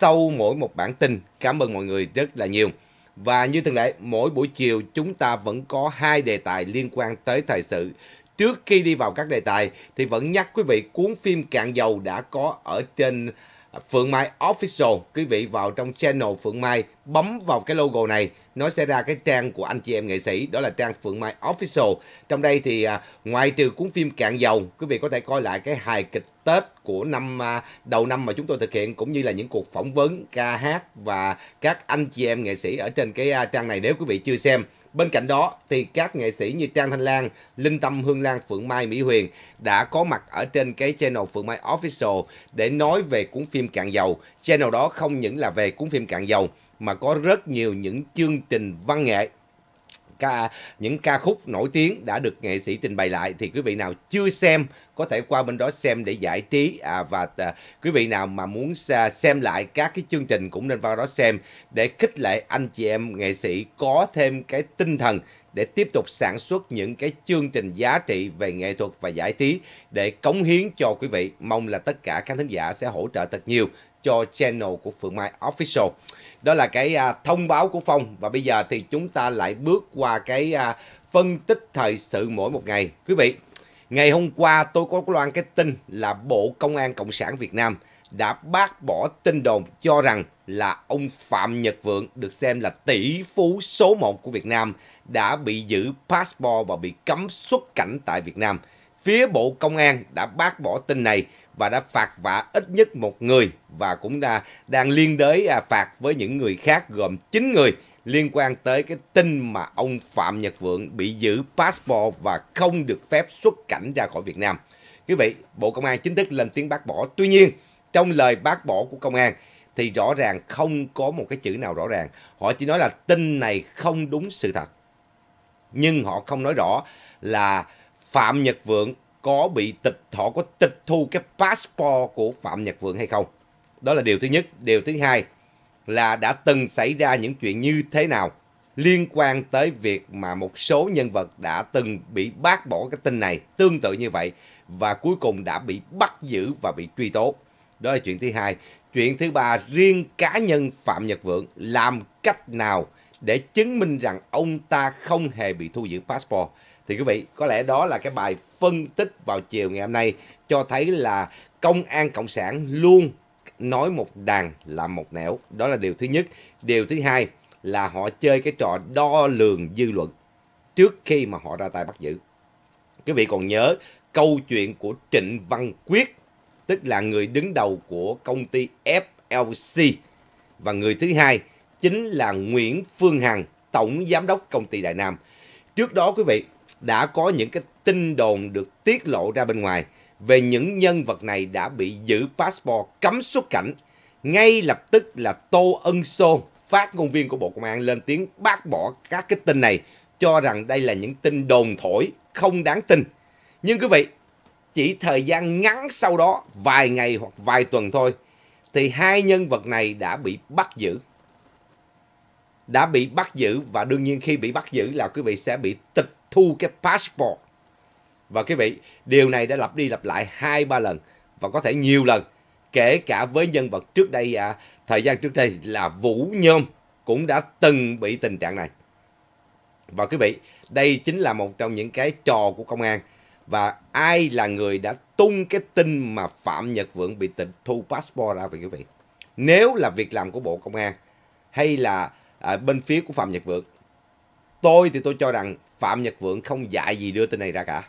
sau mỗi một bản tin. Cảm ơn mọi người rất là nhiều. Và như thường lệ, mỗi buổi chiều chúng ta vẫn có hai đề tài liên quan tới thời sự. Trước khi đi vào các đề tài thì vẫn nhắc quý vị cuốn phim Cạn Dầu đã có ở trên Phượng Mai Official quý vị vào trong channel Phượng Mai bấm vào cái logo này nó sẽ ra cái trang của anh chị em nghệ sĩ đó là trang Phượng Mai Official trong đây thì à, ngoài ngoại trừ cuốn phim Cạn Dầu quý vị có thể coi lại cái hài kịch Tết của năm à, đầu năm mà chúng tôi thực hiện cũng như là những cuộc phỏng vấn ca hát và các anh chị em nghệ sĩ ở trên cái à, trang này nếu quý vị chưa xem Bên cạnh đó thì các nghệ sĩ như Trang Thanh Lan, Linh Tâm Hương Lan, Phượng Mai, Mỹ Huyền đã có mặt ở trên cái channel Phượng Mai Official để nói về cuốn phim Cạn Dầu. Channel đó không những là về cuốn phim Cạn Dầu mà có rất nhiều những chương trình văn nghệ ca những ca khúc nổi tiếng đã được nghệ sĩ trình bày lại thì quý vị nào chưa xem có thể qua bên đó xem để giải trí à, và à, quý vị nào mà muốn à, xem lại các cái chương trình cũng nên vào đó xem để khích lệ anh chị em nghệ sĩ có thêm cái tinh thần để tiếp tục sản xuất những cái chương trình giá trị về nghệ thuật và giải trí để cống hiến cho quý vị. Mong là tất cả các khán giả sẽ hỗ trợ thật nhiều cho channel của Phượng Mai Official. Đó là cái à, thông báo của Phong và bây giờ thì chúng ta lại bước qua cái à, phân tích thời sự mỗi một ngày. Quý vị, ngày hôm qua tôi có loan cái tin là Bộ Công an Cộng sản Việt Nam đã bác bỏ tin đồn cho rằng là ông Phạm Nhật Vượng được xem là tỷ phú số 1 của Việt Nam đã bị giữ passport và bị cấm xuất cảnh tại Việt Nam. Phía Bộ Công an đã bác bỏ tin này và đã phạt vạ ít nhất một người và cũng đã đang liên đới à, phạt với những người khác gồm 9 người liên quan tới cái tin mà ông Phạm Nhật Vượng bị giữ passport và không được phép xuất cảnh ra khỏi Việt Nam. Quý vị, Bộ Công an chính thức lên tiếng bác bỏ. Tuy nhiên, trong lời bác bỏ của công an thì rõ ràng không có một cái chữ nào rõ ràng. Họ chỉ nói là tin này không đúng sự thật. Nhưng họ không nói rõ là Phạm Nhật Vượng có bị tịch, họ có tịch thu cái passport của Phạm Nhật Vượng hay không. Đó là điều thứ nhất. Điều thứ hai là đã từng xảy ra những chuyện như thế nào liên quan tới việc mà một số nhân vật đã từng bị bác bỏ cái tin này tương tự như vậy và cuối cùng đã bị bắt giữ và bị truy tố. Đó là chuyện thứ hai. Chuyện thứ ba, riêng cá nhân Phạm Nhật Vượng làm cách nào để chứng minh rằng ông ta không hề bị thu giữ passport. Thì quý vị, có lẽ đó là cái bài phân tích vào chiều ngày hôm nay cho thấy là công an cộng sản luôn nói một đàn làm một nẻo. Đó là điều thứ nhất. Điều thứ hai là họ chơi cái trò đo lường dư luận trước khi mà họ ra tay bắt giữ. Quý vị còn nhớ câu chuyện của Trịnh Văn Quyết tức là người đứng đầu của công ty FLC. Và người thứ hai chính là Nguyễn Phương Hằng, tổng giám đốc công ty Đại Nam. Trước đó quý vị đã có những cái tin đồn được tiết lộ ra bên ngoài về những nhân vật này đã bị giữ passport cấm xuất cảnh. Ngay lập tức là Tô Ân Sô, phát ngôn viên của Bộ Công an lên tiếng bác bỏ các cái tin này, cho rằng đây là những tin đồn thổi không đáng tin. Nhưng quý vị, chỉ thời gian ngắn sau đó vài ngày hoặc vài tuần thôi thì hai nhân vật này đã bị bắt giữ đã bị bắt giữ và đương nhiên khi bị bắt giữ là quý vị sẽ bị tịch thu cái passport và quý vị điều này đã lặp đi lặp lại hai ba lần và có thể nhiều lần kể cả với nhân vật trước đây à, thời gian trước đây là Vũ Nhôm cũng đã từng bị tình trạng này và quý vị đây chính là một trong những cái trò của công an và ai là người đã tung cái tin mà Phạm Nhật Vượng bị tịch thu passport ra vậy quý vị. Nếu là việc làm của Bộ Công an hay là à, bên phía của Phạm Nhật Vượng, tôi thì tôi cho rằng Phạm Nhật Vượng không dạy gì đưa tin này ra cả.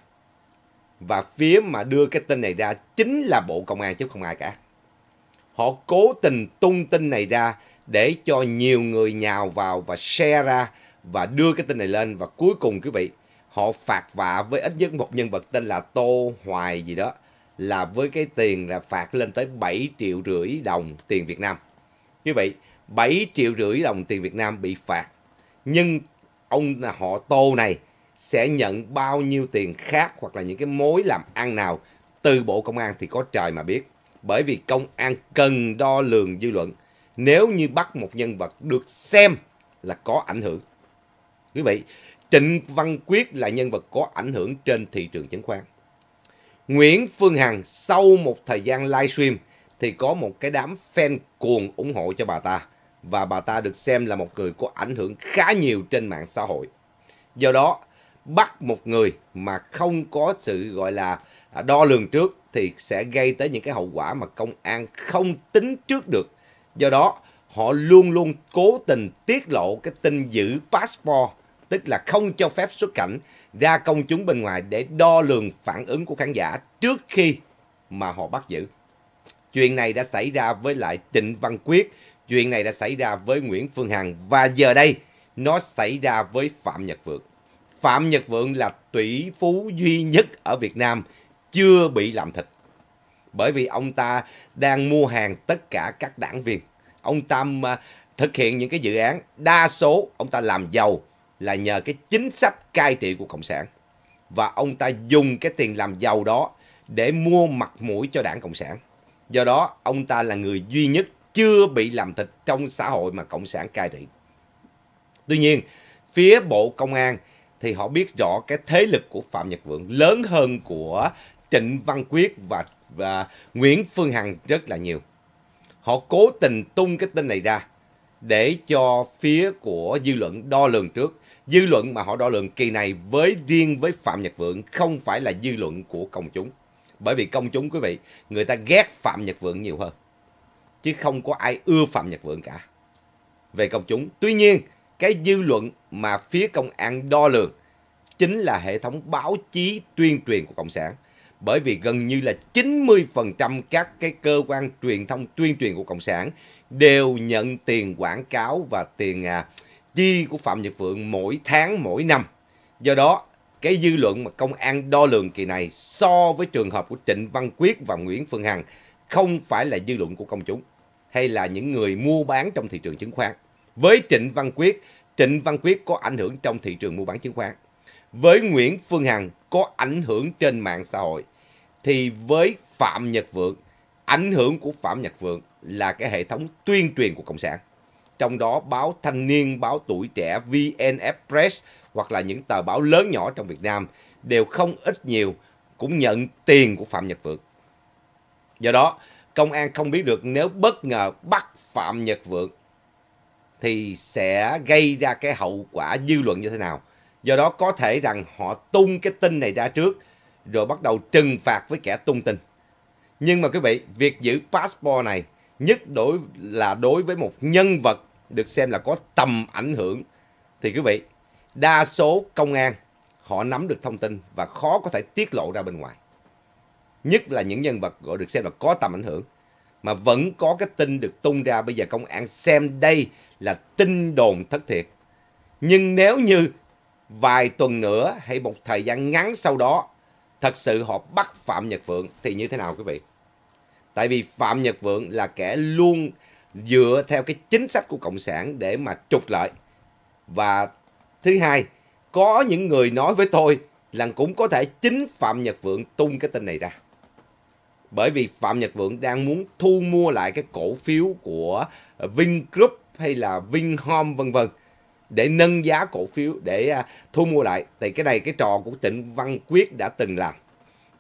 Và phía mà đưa cái tin này ra chính là Bộ Công an chứ không ai cả. Họ cố tình tung tin này ra để cho nhiều người nhào vào và share ra và đưa cái tin này lên và cuối cùng quý vị họ phạt vạ với ít nhất một nhân vật tên là Tô Hoài gì đó là với cái tiền là phạt lên tới 7 triệu rưỡi đồng tiền Việt Nam. Như vậy, 7 triệu rưỡi đồng tiền Việt Nam bị phạt. Nhưng ông là họ Tô này sẽ nhận bao nhiêu tiền khác hoặc là những cái mối làm ăn nào từ Bộ Công an thì có trời mà biết. Bởi vì công an cần đo lường dư luận. Nếu như bắt một nhân vật được xem là có ảnh hưởng. Quý vị, Trịnh Văn Quyết là nhân vật có ảnh hưởng trên thị trường chứng khoán. Nguyễn Phương Hằng sau một thời gian livestream thì có một cái đám fan cuồng ủng hộ cho bà ta và bà ta được xem là một người có ảnh hưởng khá nhiều trên mạng xã hội. Do đó, bắt một người mà không có sự gọi là à, đo lường trước thì sẽ gây tới những cái hậu quả mà công an không tính trước được. Do đó, họ luôn luôn cố tình tiết lộ cái tin giữ passport tức là không cho phép xuất cảnh ra công chúng bên ngoài để đo lường phản ứng của khán giả trước khi mà họ bắt giữ. Chuyện này đã xảy ra với lại Trịnh Văn Quyết, chuyện này đã xảy ra với Nguyễn Phương Hằng và giờ đây nó xảy ra với Phạm Nhật Vượng. Phạm Nhật Vượng là tỷ phú duy nhất ở Việt Nam chưa bị làm thịt. Bởi vì ông ta đang mua hàng tất cả các đảng viên. Ông ta thực hiện những cái dự án, đa số ông ta làm giàu là nhờ cái chính sách cai trị của Cộng sản. Và ông ta dùng cái tiền làm giàu đó để mua mặt mũi cho đảng Cộng sản. Do đó, ông ta là người duy nhất chưa bị làm thịt trong xã hội mà Cộng sản cai trị. Tuy nhiên, phía Bộ Công an thì họ biết rõ cái thế lực của Phạm Nhật Vượng lớn hơn của Trịnh Văn Quyết và, và Nguyễn Phương Hằng rất là nhiều. Họ cố tình tung cái tin này ra để cho phía của dư luận đo lường trước Dư luận mà họ đo lường kỳ này với riêng với Phạm Nhật Vượng không phải là dư luận của công chúng. Bởi vì công chúng quý vị, người ta ghét Phạm Nhật Vượng nhiều hơn. Chứ không có ai ưa Phạm Nhật Vượng cả. Về công chúng. Tuy nhiên, cái dư luận mà phía công an đo lường chính là hệ thống báo chí tuyên truyền của Cộng sản. Bởi vì gần như là 90% các cái cơ quan truyền thông tuyên truyền của Cộng sản đều nhận tiền quảng cáo và tiền à, chi của Phạm Nhật Vượng mỗi tháng mỗi năm. Do đó, cái dư luận mà công an đo lường kỳ này so với trường hợp của Trịnh Văn Quyết và Nguyễn Phương Hằng không phải là dư luận của công chúng hay là những người mua bán trong thị trường chứng khoán. Với Trịnh Văn Quyết, Trịnh Văn Quyết có ảnh hưởng trong thị trường mua bán chứng khoán. Với Nguyễn Phương Hằng có ảnh hưởng trên mạng xã hội. Thì với Phạm Nhật Vượng, ảnh hưởng của Phạm Nhật Vượng là cái hệ thống tuyên truyền của Cộng sản trong đó báo Thanh niên, báo Tuổi trẻ, VNF Press hoặc là những tờ báo lớn nhỏ trong Việt Nam đều không ít nhiều cũng nhận tiền của Phạm Nhật Vượng. Do đó, công an không biết được nếu bất ngờ bắt Phạm Nhật Vượng thì sẽ gây ra cái hậu quả dư luận như thế nào. Do đó có thể rằng họ tung cái tin này ra trước rồi bắt đầu trừng phạt với kẻ tung tin. Nhưng mà quý vị, việc giữ passport này nhất đối là đối với một nhân vật được xem là có tầm ảnh hưởng thì quý vị đa số công an họ nắm được thông tin và khó có thể tiết lộ ra bên ngoài nhất là những nhân vật gọi được xem là có tầm ảnh hưởng mà vẫn có cái tin được tung ra bây giờ công an xem đây là tin đồn thất thiệt nhưng nếu như vài tuần nữa hay một thời gian ngắn sau đó thật sự họ bắt phạm nhật vượng thì như thế nào quý vị tại vì phạm nhật vượng là kẻ luôn dựa theo cái chính sách của cộng sản để mà trục lợi và thứ hai có những người nói với tôi là cũng có thể chính phạm nhật vượng tung cái tin này ra bởi vì phạm nhật vượng đang muốn thu mua lại cái cổ phiếu của vingroup hay là vinhome vân vân để nâng giá cổ phiếu để à, thu mua lại thì cái này cái trò của trịnh văn quyết đã từng làm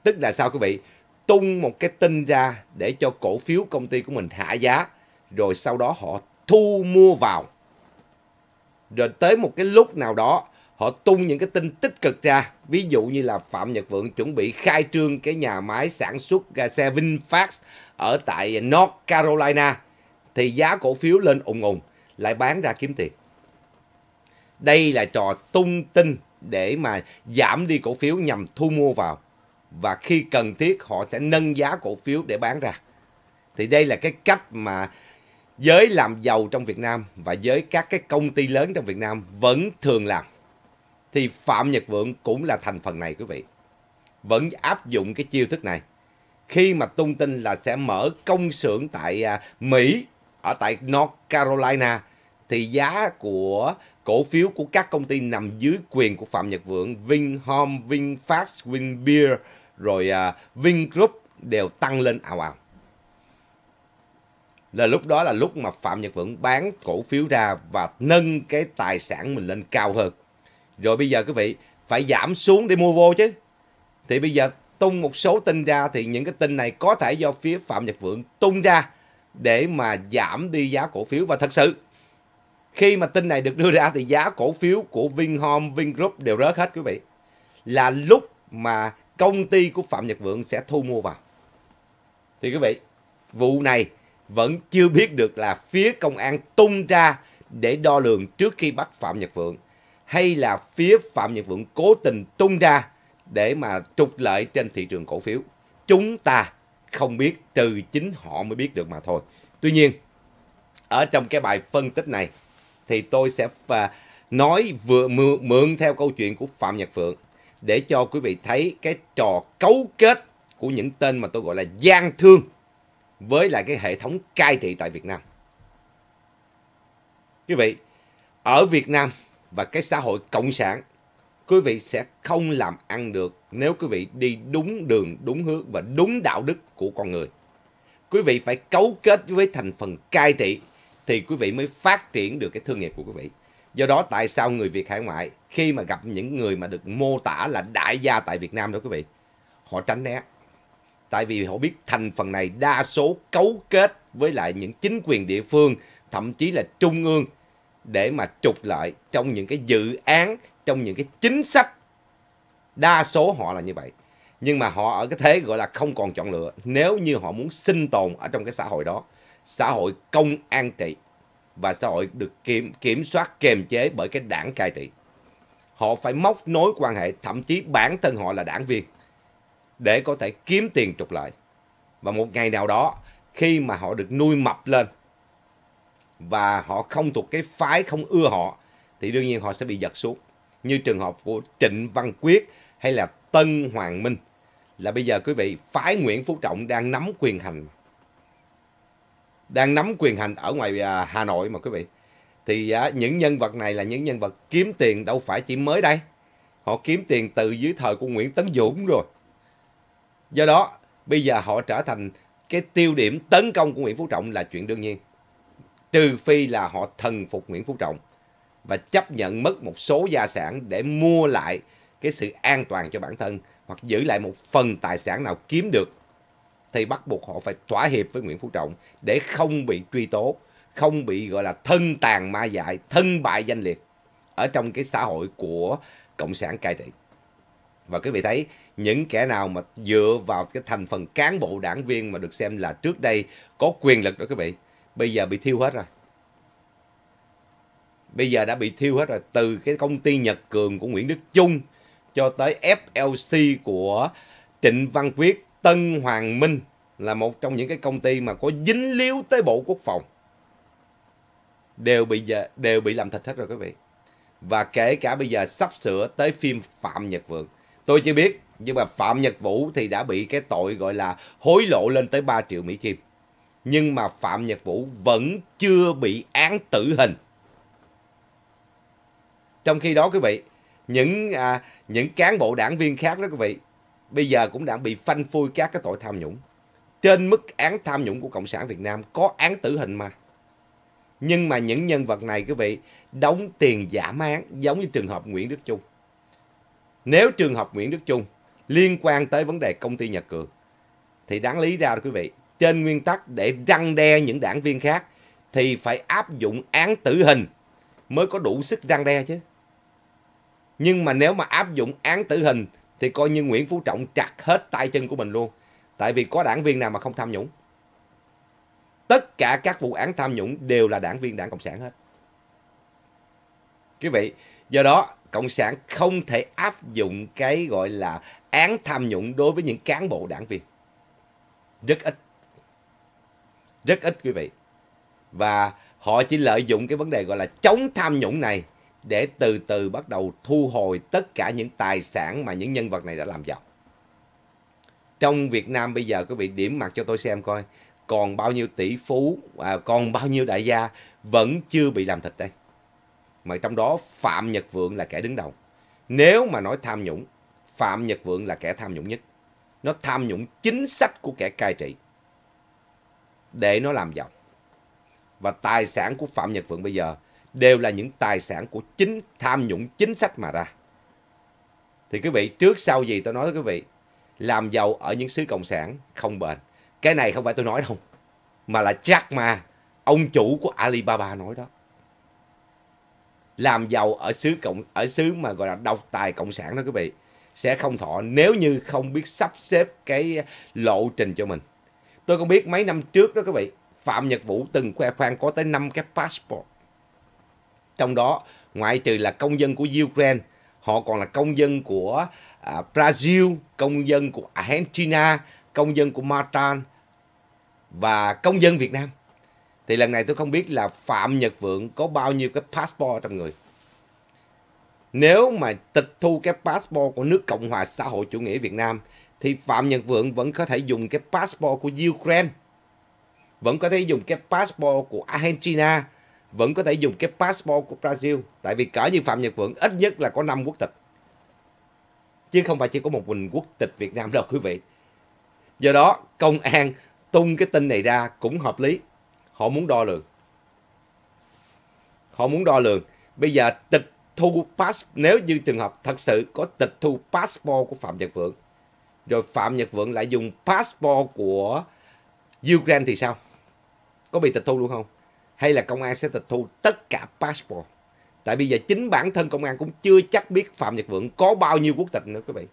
tức là sao quý vị tung một cái tin ra để cho cổ phiếu công ty của mình hạ giá rồi sau đó họ thu mua vào. Rồi tới một cái lúc nào đó, họ tung những cái tin tích cực ra. Ví dụ như là Phạm Nhật Vượng chuẩn bị khai trương cái nhà máy sản xuất xe VinFast ở tại North Carolina. Thì giá cổ phiếu lên ủng ủng, lại bán ra kiếm tiền. Đây là trò tung tin để mà giảm đi cổ phiếu nhằm thu mua vào. Và khi cần thiết họ sẽ nâng giá cổ phiếu để bán ra. Thì đây là cái cách mà giới làm giàu trong Việt Nam và giới các cái công ty lớn trong Việt Nam vẫn thường làm. Thì Phạm Nhật Vượng cũng là thành phần này quý vị. Vẫn áp dụng cái chiêu thức này. Khi mà tung tin là sẽ mở công xưởng tại à, Mỹ, ở tại North Carolina, thì giá của cổ phiếu của các công ty nằm dưới quyền của Phạm Nhật Vượng, Vinhome, VinFast, VinBeer, rồi à, Vingroup đều tăng lên ào ào là lúc đó là lúc mà Phạm Nhật Vượng bán cổ phiếu ra và nâng cái tài sản mình lên cao hơn. Rồi bây giờ quý vị phải giảm xuống để mua vô chứ. Thì bây giờ tung một số tin ra thì những cái tin này có thể do phía Phạm Nhật Vượng tung ra để mà giảm đi giá cổ phiếu và thật sự khi mà tin này được đưa ra thì giá cổ phiếu của Vinhome, Vingroup đều rớt hết quý vị. Là lúc mà công ty của Phạm Nhật Vượng sẽ thu mua vào. Thì quý vị, vụ này vẫn chưa biết được là phía công an tung ra để đo lường trước khi bắt Phạm Nhật Vượng hay là phía Phạm Nhật Vượng cố tình tung ra để mà trục lợi trên thị trường cổ phiếu. Chúng ta không biết trừ chính họ mới biết được mà thôi. Tuy nhiên, ở trong cái bài phân tích này thì tôi sẽ à, nói vừa mượn theo câu chuyện của Phạm Nhật Vượng để cho quý vị thấy cái trò cấu kết của những tên mà tôi gọi là gian thương với lại cái hệ thống cai trị tại Việt Nam. Quý vị, ở Việt Nam và cái xã hội cộng sản, quý vị sẽ không làm ăn được nếu quý vị đi đúng đường, đúng hướng và đúng đạo đức của con người. Quý vị phải cấu kết với thành phần cai trị thì quý vị mới phát triển được cái thương nghiệp của quý vị. Do đó tại sao người Việt hải ngoại khi mà gặp những người mà được mô tả là đại gia tại Việt Nam đó quý vị, họ tránh né. Tại vì họ biết thành phần này đa số cấu kết với lại những chính quyền địa phương, thậm chí là trung ương để mà trục lợi trong những cái dự án, trong những cái chính sách. Đa số họ là như vậy. Nhưng mà họ ở cái thế gọi là không còn chọn lựa nếu như họ muốn sinh tồn ở trong cái xã hội đó. Xã hội công an trị và xã hội được kiểm, kiểm soát kềm chế bởi cái đảng cai trị. Họ phải móc nối quan hệ, thậm chí bản thân họ là đảng viên để có thể kiếm tiền trục lợi. Và một ngày nào đó khi mà họ được nuôi mập lên và họ không thuộc cái phái không ưa họ thì đương nhiên họ sẽ bị giật xuống. Như trường hợp của Trịnh Văn Quyết hay là Tân Hoàng Minh là bây giờ quý vị phái Nguyễn Phú Trọng đang nắm quyền hành. Đang nắm quyền hành ở ngoài à, Hà Nội mà quý vị. Thì à, những nhân vật này là những nhân vật kiếm tiền đâu phải chỉ mới đây. Họ kiếm tiền từ dưới thời của Nguyễn Tấn Dũng rồi. Do đó, bây giờ họ trở thành cái tiêu điểm tấn công của Nguyễn Phú Trọng là chuyện đương nhiên. Trừ phi là họ thần phục Nguyễn Phú Trọng và chấp nhận mất một số gia sản để mua lại cái sự an toàn cho bản thân hoặc giữ lại một phần tài sản nào kiếm được thì bắt buộc họ phải thỏa hiệp với Nguyễn Phú Trọng để không bị truy tố, không bị gọi là thân tàn ma dại, thân bại danh liệt ở trong cái xã hội của cộng sản cai trị và quý vị thấy những kẻ nào mà dựa vào cái thành phần cán bộ đảng viên mà được xem là trước đây có quyền lực đó quý vị bây giờ bị thiêu hết rồi bây giờ đã bị thiêu hết rồi từ cái công ty Nhật Cường của Nguyễn Đức Chung cho tới FLC của Trịnh Văn Quyết Tân Hoàng Minh là một trong những cái công ty mà có dính líu tới Bộ Quốc phòng đều bị đều bị làm thịt hết rồi quý vị và kể cả bây giờ sắp sửa tới phim Phạm Nhật Vượng tôi chưa biết nhưng mà Phạm Nhật Vũ thì đã bị cái tội gọi là hối lộ lên tới 3 triệu Mỹ Kim. Nhưng mà Phạm Nhật Vũ vẫn chưa bị án tử hình. Trong khi đó quý vị, những à, những cán bộ đảng viên khác đó quý vị, bây giờ cũng đã bị phanh phui các cái tội tham nhũng. Trên mức án tham nhũng của Cộng sản Việt Nam có án tử hình mà. Nhưng mà những nhân vật này quý vị, đóng tiền giả mán giống như trường hợp Nguyễn Đức Trung nếu trường hợp Nguyễn Đức Trung liên quan tới vấn đề công ty Nhật Cường thì đáng lý ra quý vị, trên nguyên tắc để răng đe những đảng viên khác thì phải áp dụng án tử hình mới có đủ sức răng đe chứ. Nhưng mà nếu mà áp dụng án tử hình thì coi như Nguyễn Phú Trọng chặt hết tay chân của mình luôn. Tại vì có đảng viên nào mà không tham nhũng. Tất cả các vụ án tham nhũng đều là đảng viên đảng Cộng sản hết. Quý vị, do đó cộng sản không thể áp dụng cái gọi là án tham nhũng đối với những cán bộ đảng viên rất ít rất ít quý vị và họ chỉ lợi dụng cái vấn đề gọi là chống tham nhũng này để từ từ bắt đầu thu hồi tất cả những tài sản mà những nhân vật này đã làm giàu trong Việt Nam bây giờ quý vị điểm mặt cho tôi xem coi còn bao nhiêu tỷ phú à, còn bao nhiêu đại gia vẫn chưa bị làm thịt đây mà trong đó Phạm Nhật Vượng là kẻ đứng đầu. Nếu mà nói tham nhũng, Phạm Nhật Vượng là kẻ tham nhũng nhất. Nó tham nhũng chính sách của kẻ cai trị để nó làm giàu. Và tài sản của Phạm Nhật Vượng bây giờ đều là những tài sản của chính tham nhũng chính sách mà ra. Thì quý vị, trước sau gì tôi nói với quý vị, làm giàu ở những xứ cộng sản không bền. Cái này không phải tôi nói đâu, mà là Jack Ma, ông chủ của Alibaba nói đó làm giàu ở xứ cộng ở xứ mà gọi là độc tài cộng sản đó quý vị sẽ không thọ nếu như không biết sắp xếp cái lộ trình cho mình. Tôi không biết mấy năm trước đó quý vị, Phạm Nhật Vũ từng khoe khoang có tới 5 cái passport. Trong đó, ngoại trừ là công dân của Ukraine, họ còn là công dân của à, Brazil, công dân của Argentina, công dân của matan và công dân Việt Nam. Thì lần này tôi không biết là Phạm Nhật Vượng có bao nhiêu cái passport trong người. Nếu mà tịch thu cái passport của nước Cộng hòa xã hội chủ nghĩa Việt Nam thì Phạm Nhật Vượng vẫn có thể dùng cái passport của Ukraine, vẫn có thể dùng cái passport của Argentina, vẫn có thể dùng cái passport của Brazil. Tại vì cỡ như Phạm Nhật Vượng ít nhất là có 5 quốc tịch. Chứ không phải chỉ có một mình quốc tịch Việt Nam đâu quý vị. Do đó, công an tung cái tin này ra cũng hợp lý. Họ muốn đo lường. Họ muốn đo lường. Bây giờ tịch thu pass nếu như trường hợp thật sự có tịch thu passport của Phạm Nhật Vượng rồi Phạm Nhật Vượng lại dùng passport của Ukraine thì sao? Có bị tịch thu luôn không? Hay là công an sẽ tịch thu tất cả passport? Tại bây giờ chính bản thân công an cũng chưa chắc biết Phạm Nhật Vượng có bao nhiêu quốc tịch nữa các bạn.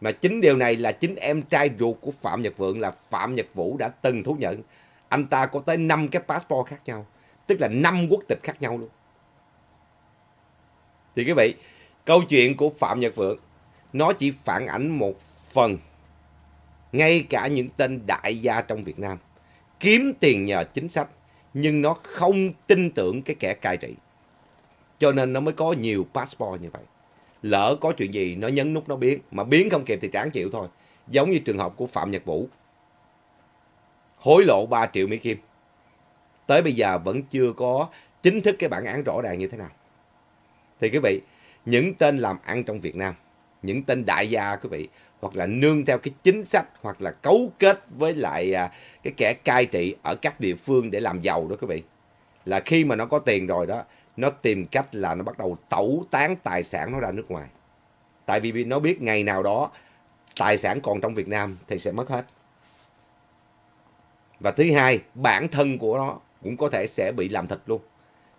Mà chính điều này là chính em trai ruột của Phạm Nhật Vượng là Phạm Nhật Vũ đã từng thú nhận. Anh ta có tới 5 cái passport khác nhau. Tức là 5 quốc tịch khác nhau luôn. Thì quý vị, câu chuyện của Phạm Nhật Vượng nó chỉ phản ảnh một phần. Ngay cả những tên đại gia trong Việt Nam kiếm tiền nhờ chính sách nhưng nó không tin tưởng cái kẻ cai trị. Cho nên nó mới có nhiều passport như vậy lỡ có chuyện gì nó nhấn nút nó biến mà biến không kịp thì tráng chịu thôi giống như trường hợp của phạm nhật vũ hối lộ 3 triệu mỹ kim tới bây giờ vẫn chưa có chính thức cái bản án rõ ràng như thế nào thì quý vị những tên làm ăn trong việt nam những tên đại gia quý vị hoặc là nương theo cái chính sách hoặc là cấu kết với lại à, cái kẻ cai trị ở các địa phương để làm giàu đó quý vị là khi mà nó có tiền rồi đó nó tìm cách là nó bắt đầu tẩu tán tài sản nó ra nước ngoài tại vì nó biết ngày nào đó tài sản còn trong Việt Nam thì sẽ mất hết và thứ hai bản thân của nó cũng có thể sẽ bị làm thịt luôn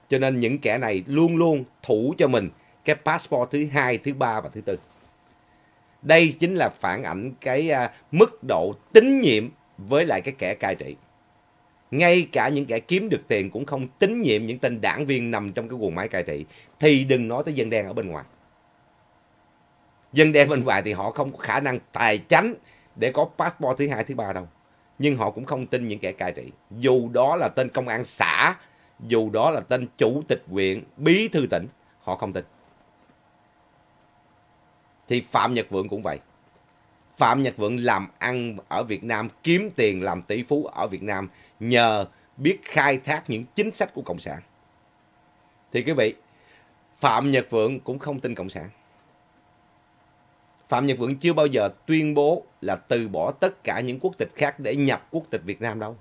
cho nên những kẻ này luôn luôn thủ cho mình cái passport thứ hai thứ ba và thứ tư đây chính là phản ảnh cái à, mức độ tín nhiệm với lại cái kẻ cai trị ngay cả những kẻ kiếm được tiền cũng không tín nhiệm những tên đảng viên nằm trong cái quần máy cai trị thì đừng nói tới dân đen ở bên ngoài dân đen bên ngoài thì họ không có khả năng tài chánh để có passport thứ hai thứ ba đâu nhưng họ cũng không tin những kẻ cai trị dù đó là tên công an xã dù đó là tên chủ tịch huyện bí thư tỉnh họ không tin thì phạm nhật vượng cũng vậy Phạm Nhật Vượng làm ăn ở Việt Nam, kiếm tiền làm tỷ phú ở Việt Nam nhờ biết khai thác những chính sách của Cộng sản. Thì quý vị, Phạm Nhật Vượng cũng không tin Cộng sản. Phạm Nhật Vượng chưa bao giờ tuyên bố là từ bỏ tất cả những quốc tịch khác để nhập quốc tịch Việt Nam đâu.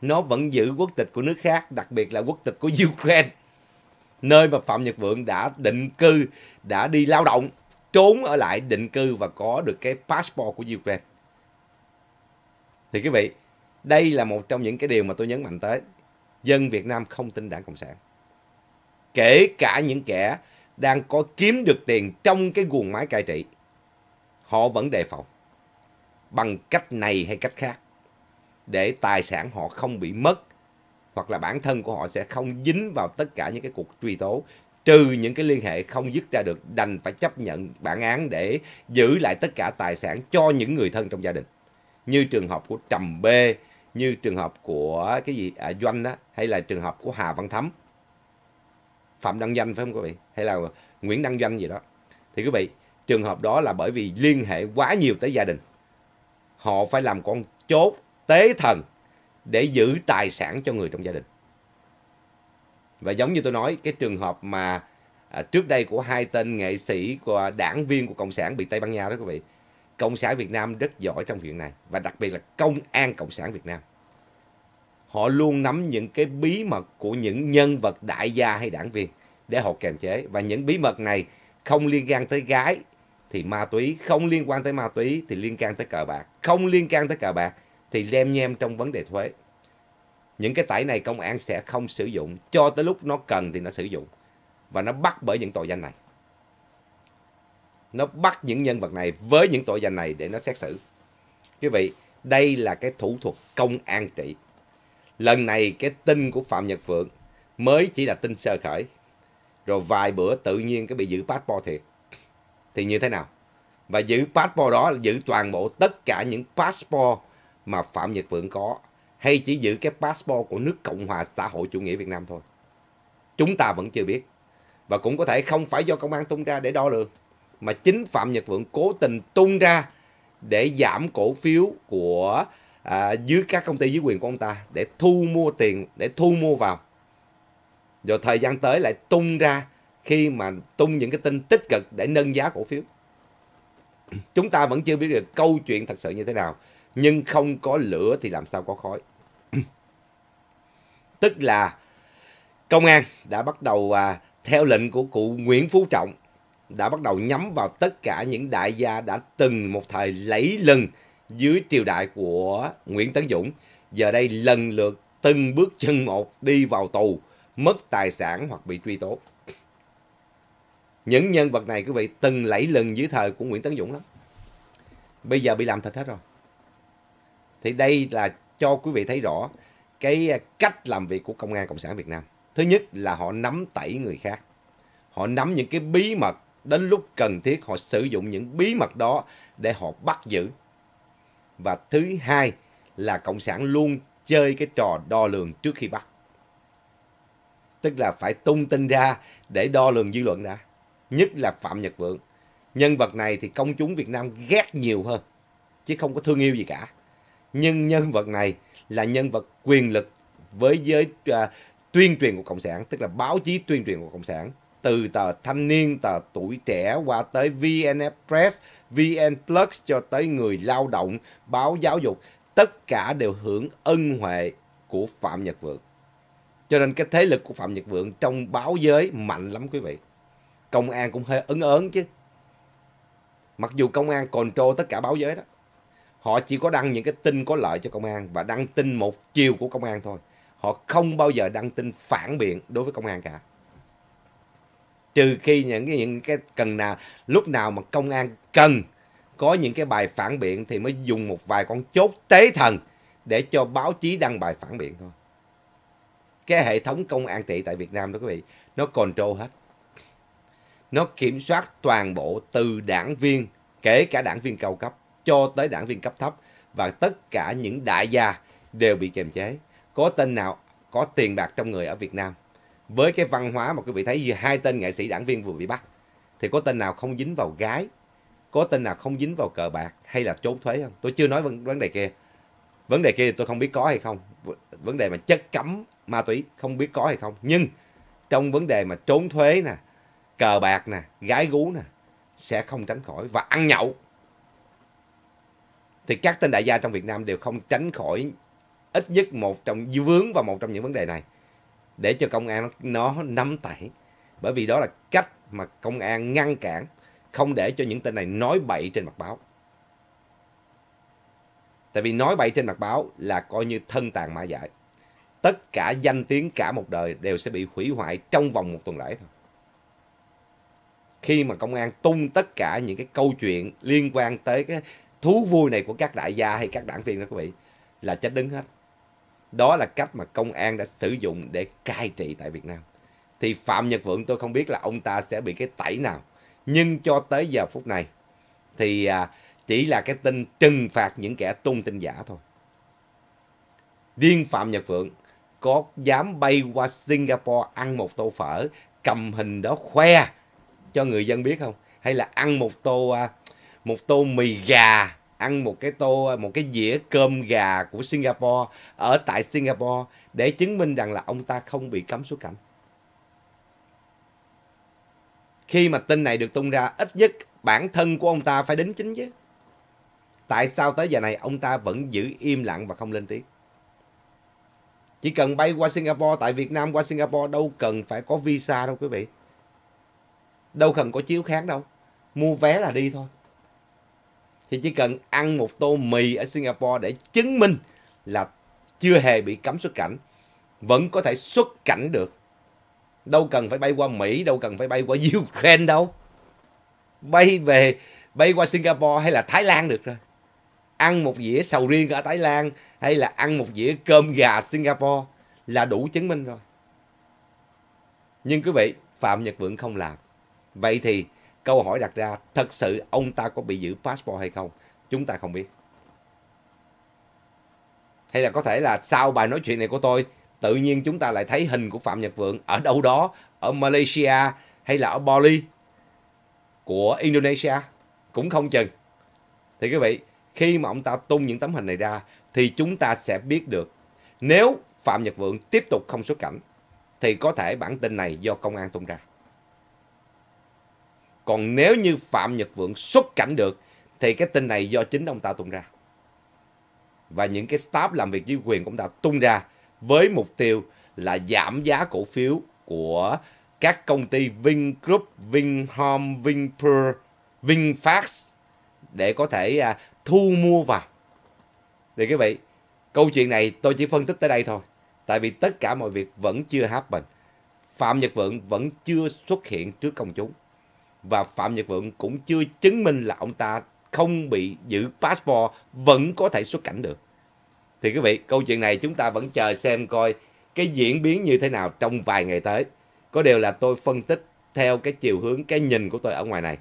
Nó vẫn giữ quốc tịch của nước khác, đặc biệt là quốc tịch của Ukraine, nơi mà Phạm Nhật Vượng đã định cư, đã đi lao động trốn ở lại định cư và có được cái passport của Ukraine. Thì quý vị, đây là một trong những cái điều mà tôi nhấn mạnh tới. Dân Việt Nam không tin đảng Cộng sản. Kể cả những kẻ đang có kiếm được tiền trong cái guồng máy cai trị. Họ vẫn đề phòng. Bằng cách này hay cách khác. Để tài sản họ không bị mất. Hoặc là bản thân của họ sẽ không dính vào tất cả những cái cuộc truy tố trừ những cái liên hệ không dứt ra được đành phải chấp nhận bản án để giữ lại tất cả tài sản cho những người thân trong gia đình như trường hợp của trầm b như trường hợp của cái gì à, doanh đó hay là trường hợp của hà văn thắm phạm đăng doanh phải không quý vị hay là nguyễn đăng doanh gì đó thì quý vị trường hợp đó là bởi vì liên hệ quá nhiều tới gia đình họ phải làm con chốt tế thần để giữ tài sản cho người trong gia đình và giống như tôi nói, cái trường hợp mà à, trước đây của hai tên nghệ sĩ của đảng viên của Cộng sản bị Tây Ban Nha đó quý vị. Cộng sản Việt Nam rất giỏi trong chuyện này và đặc biệt là công an Cộng sản Việt Nam. Họ luôn nắm những cái bí mật của những nhân vật đại gia hay đảng viên để họ kềm chế và những bí mật này không liên quan tới gái thì ma túy, không liên quan tới ma túy thì liên quan tới cờ bạc, không liên quan tới cờ bạc thì lem nhem trong vấn đề thuế. Những cái tải này công an sẽ không sử dụng cho tới lúc nó cần thì nó sử dụng. Và nó bắt bởi những tội danh này. Nó bắt những nhân vật này với những tội danh này để nó xét xử. Quý vị, đây là cái thủ thuật công an trị. Lần này cái tin của Phạm Nhật Vượng mới chỉ là tin sơ khởi. Rồi vài bữa tự nhiên cái bị giữ passport thiệt. Thì như thế nào? Và giữ passport đó là giữ toàn bộ tất cả những passport mà Phạm Nhật Vượng có hay chỉ giữ cái passport của nước Cộng hòa xã hội chủ nghĩa Việt Nam thôi. Chúng ta vẫn chưa biết. Và cũng có thể không phải do công an tung ra để đo lường, mà chính Phạm Nhật Vượng cố tình tung ra để giảm cổ phiếu của à, dưới các công ty dưới quyền của ông ta để thu mua tiền, để thu mua vào. Rồi thời gian tới lại tung ra khi mà tung những cái tin tích cực để nâng giá cổ phiếu. Chúng ta vẫn chưa biết được câu chuyện thật sự như thế nào. Nhưng không có lửa thì làm sao có khói tức là công an đã bắt đầu à, theo lệnh của cụ Nguyễn Phú Trọng đã bắt đầu nhắm vào tất cả những đại gia đã từng một thời lấy lừng dưới triều đại của Nguyễn Tấn Dũng. Giờ đây lần lượt từng bước chân một đi vào tù, mất tài sản hoặc bị truy tố. Những nhân vật này quý vị từng lẫy lừng dưới thời của Nguyễn Tấn Dũng lắm. Bây giờ bị làm thịt hết rồi. Thì đây là cho quý vị thấy rõ cái à, cách làm việc của công an cộng sản việt nam thứ nhất là họ nắm tẩy người khác họ nắm những cái bí mật đến lúc cần thiết họ sử dụng những bí mật đó để họ bắt giữ và thứ hai là cộng sản luôn chơi cái trò đo lường trước khi bắt tức là phải tung tin ra để đo lường dư luận đã nhất là phạm nhật vượng nhân vật này thì công chúng việt nam ghét nhiều hơn chứ không có thương yêu gì cả nhưng nhân vật này là nhân vật quyền lực với giới à, tuyên truyền của cộng sản tức là báo chí tuyên truyền của cộng sản từ tờ thanh niên tờ tuổi trẻ qua tới VN Press, VN Plus cho tới người lao động, báo giáo dục, tất cả đều hưởng ân huệ của Phạm Nhật Vượng. Cho nên cái thế lực của Phạm Nhật Vượng trong báo giới mạnh lắm quý vị. Công an cũng hơi ấn ớn chứ. Mặc dù công an còn control tất cả báo giới đó. Họ chỉ có đăng những cái tin có lợi cho công an và đăng tin một chiều của công an thôi. Họ không bao giờ đăng tin phản biện đối với công an cả. Trừ khi những cái, những cái cần nào, lúc nào mà công an cần có những cái bài phản biện thì mới dùng một vài con chốt tế thần để cho báo chí đăng bài phản biện thôi. Cái hệ thống công an trị tại Việt Nam đó quý vị, nó control hết. Nó kiểm soát toàn bộ từ đảng viên, kể cả đảng viên cao cấp cho tới đảng viên cấp thấp và tất cả những đại gia đều bị kiềm chế. Có tên nào có tiền bạc trong người ở Việt Nam với cái văn hóa mà quý vị thấy hai tên nghệ sĩ đảng viên vừa bị bắt thì có tên nào không dính vào gái có tên nào không dính vào cờ bạc hay là trốn thuế không tôi chưa nói vấn đề kia vấn đề kia tôi không biết có hay không vấn đề mà chất cấm ma túy không biết có hay không nhưng trong vấn đề mà trốn thuế nè cờ bạc nè gái gú nè sẽ không tránh khỏi và ăn nhậu thì các tên đại gia trong Việt Nam đều không tránh khỏi ít nhất một trong dư vướng và một trong những vấn đề này để cho công an nó nắm tẩy bởi vì đó là cách mà công an ngăn cản không để cho những tên này nói bậy trên mặt báo tại vì nói bậy trên mặt báo là coi như thân tàn mã dại tất cả danh tiếng cả một đời đều sẽ bị hủy hoại trong vòng một tuần lễ thôi khi mà công an tung tất cả những cái câu chuyện liên quan tới cái thú vui này của các đại gia hay các đảng viên đó quý vị là chết đứng hết. Đó là cách mà công an đã sử dụng để cai trị tại Việt Nam. Thì Phạm Nhật Vượng tôi không biết là ông ta sẽ bị cái tẩy nào. Nhưng cho tới giờ phút này thì à, chỉ là cái tin trừng phạt những kẻ tung tin giả thôi. Điên Phạm Nhật Vượng có dám bay qua Singapore ăn một tô phở cầm hình đó khoe cho người dân biết không? Hay là ăn một tô à, một tô mì gà ăn một cái tô một cái dĩa cơm gà của Singapore ở tại Singapore để chứng minh rằng là ông ta không bị cấm xuất cảnh. Khi mà tin này được tung ra, ít nhất bản thân của ông ta phải đính chính chứ. Tại sao tới giờ này ông ta vẫn giữ im lặng và không lên tiếng? Chỉ cần bay qua Singapore, tại Việt Nam qua Singapore đâu cần phải có visa đâu quý vị. Đâu cần có chiếu kháng đâu. Mua vé là đi thôi thì chỉ cần ăn một tô mì ở Singapore để chứng minh là chưa hề bị cấm xuất cảnh, vẫn có thể xuất cảnh được. Đâu cần phải bay qua Mỹ, đâu cần phải bay qua Ukraine đâu. Bay về, bay qua Singapore hay là Thái Lan được rồi. Ăn một dĩa sầu riêng ở Thái Lan hay là ăn một dĩa cơm gà Singapore là đủ chứng minh rồi. Nhưng quý vị, Phạm Nhật Vượng không làm. Vậy thì Câu hỏi đặt ra, thật sự ông ta có bị giữ passport hay không? Chúng ta không biết. Hay là có thể là sau bài nói chuyện này của tôi, tự nhiên chúng ta lại thấy hình của Phạm Nhật Vượng ở đâu đó, ở Malaysia hay là ở Bali của Indonesia. Cũng không chừng. Thì quý vị, khi mà ông ta tung những tấm hình này ra, thì chúng ta sẽ biết được nếu Phạm Nhật Vượng tiếp tục không xuất cảnh, thì có thể bản tin này do công an tung ra. Còn nếu như Phạm Nhật Vượng xuất cảnh được thì cái tin này do chính ông ta tung ra. Và những cái staff làm việc dưới quyền của ông ta tung ra với mục tiêu là giảm giá cổ phiếu của các công ty Vingroup, Vinhome, Vinpearl, VinFast để có thể à, thu mua vào. Thì quý vị, câu chuyện này tôi chỉ phân tích tới đây thôi. Tại vì tất cả mọi việc vẫn chưa happen. Phạm Nhật Vượng vẫn chưa xuất hiện trước công chúng và Phạm Nhật Vượng cũng chưa chứng minh là ông ta không bị giữ passport vẫn có thể xuất cảnh được. Thì quý vị, câu chuyện này chúng ta vẫn chờ xem coi cái diễn biến như thế nào trong vài ngày tới. Có điều là tôi phân tích theo cái chiều hướng, cái nhìn của tôi ở ngoài này.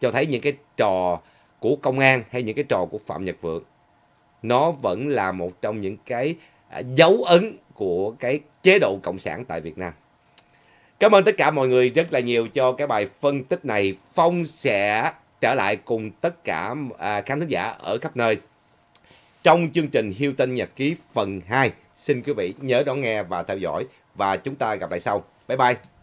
Cho thấy những cái trò của công an hay những cái trò của Phạm Nhật Vượng nó vẫn là một trong những cái à, dấu ấn của cái chế độ cộng sản tại Việt Nam. Cảm ơn tất cả mọi người rất là nhiều cho cái bài phân tích này. Phong sẽ trở lại cùng tất cả à, khán thính giả ở khắp nơi trong chương trình Hilton Nhật Ký phần 2. Xin quý vị nhớ đón nghe và theo dõi và chúng ta gặp lại sau. Bye bye!